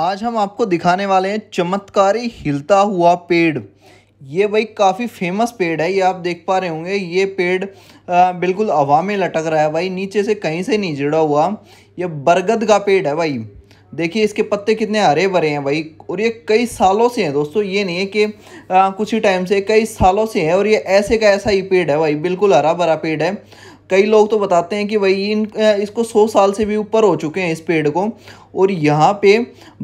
आज हम आपको दिखाने वाले हैं चमत्कारी हिलता हुआ पेड़ ये भाई काफ़ी फेमस पेड़ है ये आप देख पा रहे होंगे ये पेड़ आ, बिल्कुल हवा में लटक रहा है भाई नीचे से कहीं से नहीं जुड़ा हुआ ये बरगद का पेड़ है भाई देखिए इसके पत्ते कितने हरे भरे हैं भाई और ये कई सालों से हैं दोस्तों ये नहीं है कि कुछ ही टाइम से कई सालों से है और ये ऐसे का ऐसा ही पेड़ है भाई बिल्कुल हरा भरा पेड़ है कई लोग तो बताते हैं कि भाई इन इसको सौ साल से भी ऊपर हो चुके हैं इस पेड़ को और यहाँ पे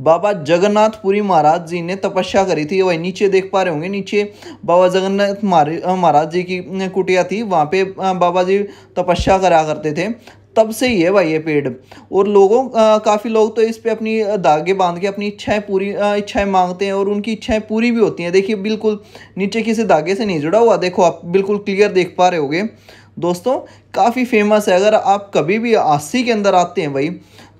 बाबा जगन्नाथपुरी महाराज जी ने तपस्या करी थी वही नीचे देख पा रहे होंगे नीचे बाबा जगन्नाथ महाराज जी की कुटिया थी वहाँ पे बाबा जी तपस्या करा करते थे तब से ही है भाई ये पेड़ और लोगों काफ़ी लोग तो इस पर अपनी धागे बांध के अपनी इच्छाएं पूरी इच्छाएं मांगते हैं और उनकी इच्छाएं पूरी भी होती हैं देखिए बिल्कुल नीचे किसी धागे से नहीं जुड़ा हुआ देखो आप बिल्कुल क्लियर देख पा रहे होगे दोस्तों काफ़ी फेमस है अगर आप कभी भी आसी के अंदर आते हैं भाई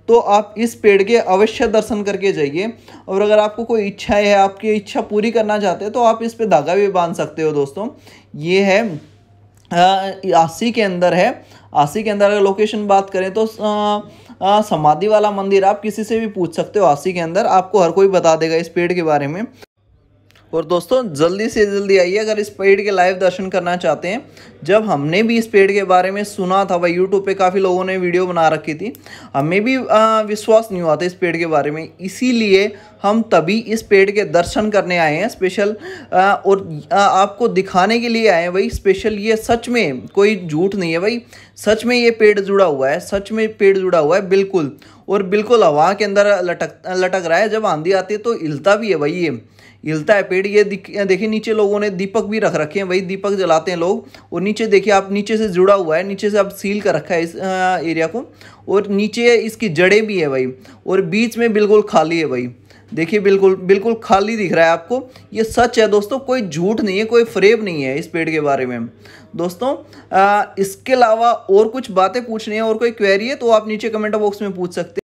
तो आप इस पेड़ के अवश्य दर्शन करके जाइए और अगर आपको कोई इच्छा है आपकी इच्छा पूरी करना चाहते हैं तो आप इस पर धागा भी बांध सकते हो दोस्तों ये है आसी के अंदर है आसी के अंदर अगर लोकेशन बात करें तो समाधि वाला मंदिर आप किसी से भी पूछ सकते हो आसी के अंदर आपको हर कोई बता देगा इस पेड़ के बारे में और दोस्तों जल्दी से जल्दी आइए अगर इस पेड़ के लाइव दर्शन करना चाहते हैं जब हमने भी इस पेड़ के बारे में सुना था भाई यूट्यूब पे काफ़ी लोगों ने वीडियो बना रखी थी हमें भी विश्वास नहीं हुआ था इस पेड़ के बारे में इसीलिए हम तभी इस पेड़ के दर्शन करने आए हैं स्पेशल और आपको दिखाने के लिए आए हैं भाई स्पेशल ये सच में कोई झूठ नहीं है भाई सच में ये पेड़ जुड़ा हुआ है सच में पेड़ जुड़ा हुआ है बिल्कुल और बिल्कुल हवा के अंदर लटक लटक रहा है जब आंधी आती है तो हिलता भी है भाई ये हिलता है पेड़ ये देखिए नीचे लोगों ने दीपक भी रख रखे हैं वही दीपक जलाते हैं लोग और नीचे देखिए आप नीचे से जुड़ा हुआ है नीचे से आप सील कर रखा है इस एरिया को और नीचे इसकी जड़ें भी है भाई और बीच में बिल्कुल खाली है भाई देखिए बिल्कुल बिल्कुल खाली दिख रहा है आपको ये सच है दोस्तों कोई झूठ नहीं है कोई फ्रेब नहीं है इस पेड़ के बारे में दोस्तों आ, इसके अलावा और कुछ बातें पूछनी है और कोई क्वेरी है तो आप नीचे कमेंट बॉक्स में पूछ सकते हैं